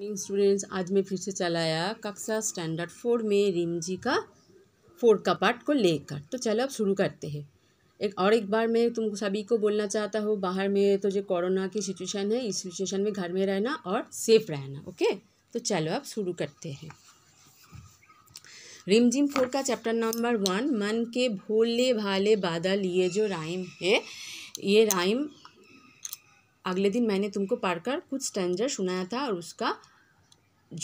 morning students आज मैं फिर से चलाया कक्षा स्टैंडर्ड फोर में रिम जी का फोर का पार्ट को लेकर तो चलो अब शुरू करते हैं एक और एक बार मैं तुम सभी को बोलना चाहता हूँ बाहर में तो जो कोरोना की सिचुएशन है इस सिचुएशन में घर में रहना और सेफ रहना ओके तो चलो अब शुरू करते हैं रिम जिम फोर का चैप्टर नंबर वन मन के भोले भाले बादल ये जो राइम है ये राइम अगले दिन मैंने तुमको पढ़कर कुछ स्टेंजर सुनाया था और उसका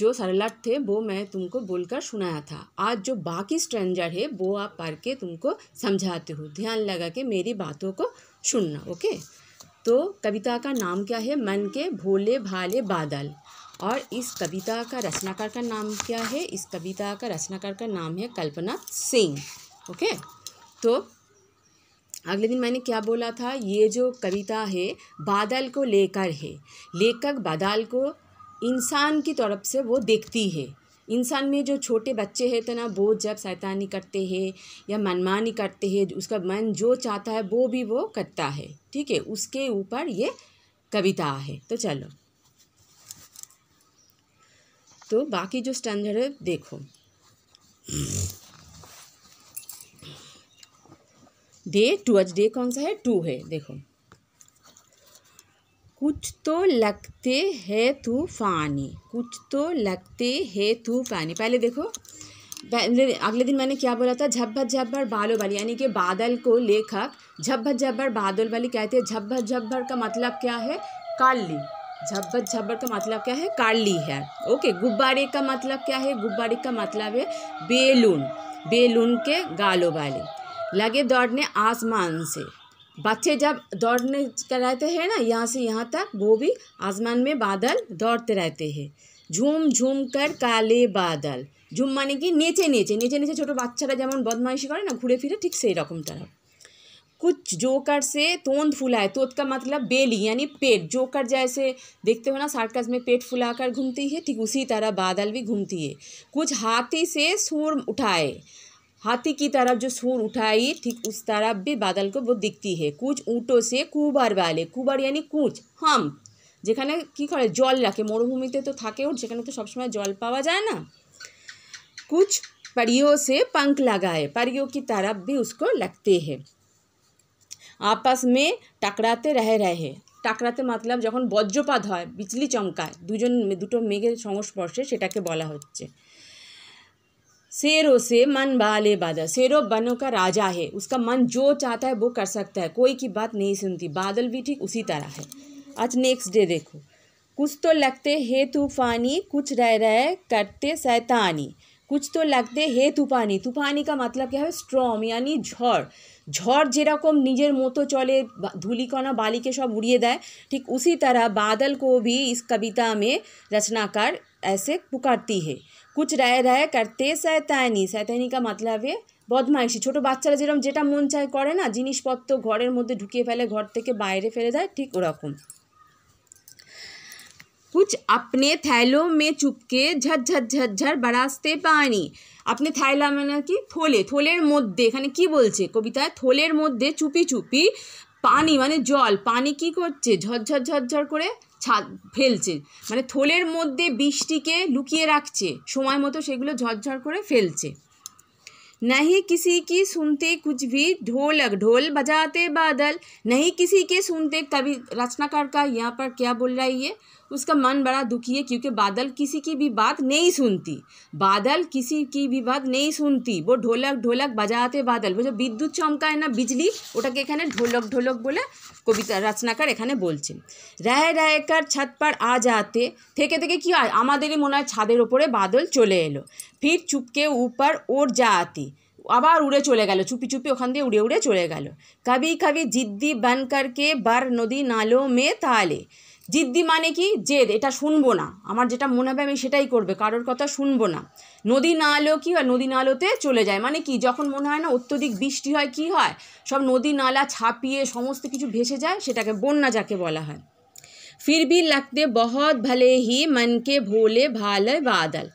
जो सरलट थे वो मैं तुमको बोलकर सुनाया था आज जो बाकी स्ट्रेंजर है वो आप पढ़ के तुमको समझाते हो ध्यान लगा के मेरी बातों को सुनना ओके तो कविता का नाम क्या है मन के भोले भाले बादल और इस कविता का रचनाकार का नाम क्या है इस कविता का रचनाकार का नाम है कल्पना सिंह ओके तो अगले दिन मैंने क्या बोला था ये जो कविता है बादल को लेकर है लेखक बादल को इंसान की तरफ से वो देखती है इंसान में जो छोटे बच्चे हैं तो ना वो जब शैतानी करते हैं या मनमानी करते हैं उसका मन जो चाहता है वो भी वो करता है ठीक है उसके ऊपर ये कविता है तो चलो तो बाकी जो स्टैंडर्ड है देखो डे टूअर्स डे कौन सा है टू है देखो कुछ तो लगते है तू पानी कुछ तो लगते है तू पानी पहले देखो पहले अगले दिन मैंने क्या बोला था झब्बर झब्भर बालो बाली यानी कि बादल को लेखक झब्भत झब्भर बादल बाली कहते हैं झब्बर झब्भर का मतलब क्या है काली झब्बत झब्बर का मतलब क्या है काली है ओके गुब्बारे का मतलब क्या है गुब्बारे का मतलब है बेलून बेलून के गालो बाली लगे दौड़ने आसमान से बच्चे जब दौड़ने कर रहते हैं ना यहाँ से यहाँ तक वो भी आसमान में बादल दौड़ते रहते हैं झूम झूम कर काले बादल झूम माने कि नीचे नीचे नीचे नीचे छोटे बच्चा जमन बदमाइशी करे ना घूरे फिरे ठीक से ही रकम तरह कुछ जोकर से तोंद फुलाए तोत का मतलब बेली यानी पेट जोकर जैसे देखते हो ना सार्कस में पेट फुलाकर घूमती है ठीक उसी तरह बादल भी घूमती है कुछ हाथी से सूर उठाए हाथी की तरफ जो सूर उठाई ठीक उस तरफ भी बादल को वो दिखती है कुछ ऊँटों से कुबर वाले कुबर यानी হাম যেখানে কি করে জল রাখে মরুভূমিতে তো থাকে ওর যেখানে তো সবসময় জল পাওয়া যায় না কুচ পারিও সে পাঙ্ক লাগায় পারিও কি তারা भी উসকো লাগতে হে আপাস মে টাকড়াতে रह रहे টাকড়াতে টাকরাতে মতলব যখন বজ্রপাত হয় বিচলি চমকায় দুজন দুটো মেঘের সংস্পর্শে সেটাকে বলা হচ্ছে शेरों से मन बाले बादल शेरों बनों का राजा है उसका मन जो चाहता है वो कर सकता है कोई की बात नहीं सुनती बादल भी ठीक उसी तरह है आज नेक्स्ट डे देखो कुछ तो लगते हे तूफानी कुछ रह रहे करते सैतानी कुछ तो हे तूफानी तूफानी का मतलब क्या है কি यानी झड़ झड़ जे रकम निजे मतो चले धूलिकना बाली के सब उड़िए दे ठीक उसी तरह बादल को भी इस कविता में रचनाकार ऐसे पुकारती है কুচ রায় রায় কাটতে শয়তানি শয়তানি কা মাতলাব বদমাইশি ছোটো বাচ্চারা যেরকম যেটা মন চায় করে না জিনিসপত্র ঘরের মধ্যে ঢুকিয়ে ফেলে ঘর থেকে বাইরে ফেলে দেয় ঠিক ওরকম কুচ আপনি থাইলো মে চুপকে ঝরঝর ঝরঝর बरासते পায়নি আপনি থাইলা মানে কি থলে থলের মধ্যে এখানে কি বলছে কবিতায় থলের মধ্যে চুপি চুপি পানি মানে জল পানি কি করছে ঝরঝর ঝরঝর করে ছাদ ফেলছে মানে থলের মধ্যে বৃষ্টিকে লুকিয়ে রাখছে সময় মতো সেগুলো ঝরঝর করে ফেলছে নাহি কিসি কি শুনতে কুচবি ঢোল ঢোল বাজাতে বাদল নাহি কিসি কে শুনতে তবে রচনাকার কাহ পর ক্যা বল রা ইয়ে उसका मन बड़ा दुखी है क्योंकि बादल किसी की भी बात नहीं सुनती बादल किसी की भी बात नहीं सुनती वो ढोलक ढोलक বাজাতে বাদল বুঝে বিদ্যুৎ চমকায় না বিজলি ওটাকে এখানে ঢোলক ঢোলক বলে কবিতা রচনাকার এখানে বলছেন রায় রায়কার ছাদ পার আ যাতে থেকে থেকে কি হয় আমাদেরই মনে হয় ছাদের ওপরে বাদল চলে এলো ফির চুপকে উপর ওর যাতে আবার উড়ে চলে গেল চুপি চুপি ওখান দিয়ে উড়ে উড়ে চলে গেল কবি কবি জিদ্দি বন করকে বার নদী নালো মে তালে জিদ্দি মানে কি জেদ এটা শুনবো না আমার যেটা মনে হবে আমি সেটাই করবে কারোর কথা শুনবো না নদী না আলেও কী হয় নদী নালোতে চলে যায় মানে কি যখন মনে হয় না অত্যধিক বৃষ্টি হয় কি হয় সব নদী নালা ছাপিয়ে সমস্ত কিছু ভেসে যায় সেটাকে বন্যা যাকে বলা হয় ফির লাগতে বহৎ ভালে হি মনকে ভোলে ভালে বাদল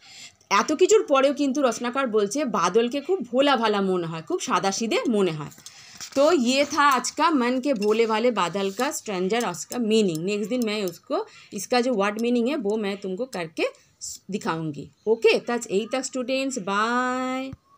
এত কিছুর পরেও কিন্তু রচনাকার বলছে বাদলকে খুব ভোলা ভালা মনে হয় খুব সাদাসিদে মনে হয় तो ये था आज का मन के भोले वाले बादल का स्ट्रेंजर और उसका मीनिंग नेक्स्ट दिन मैं उसको इसका जो वर्ड मीनिंग है वो मैं तुमको करके दिखाऊंगी ओके तच यही तक स्टूडेंट्स बाय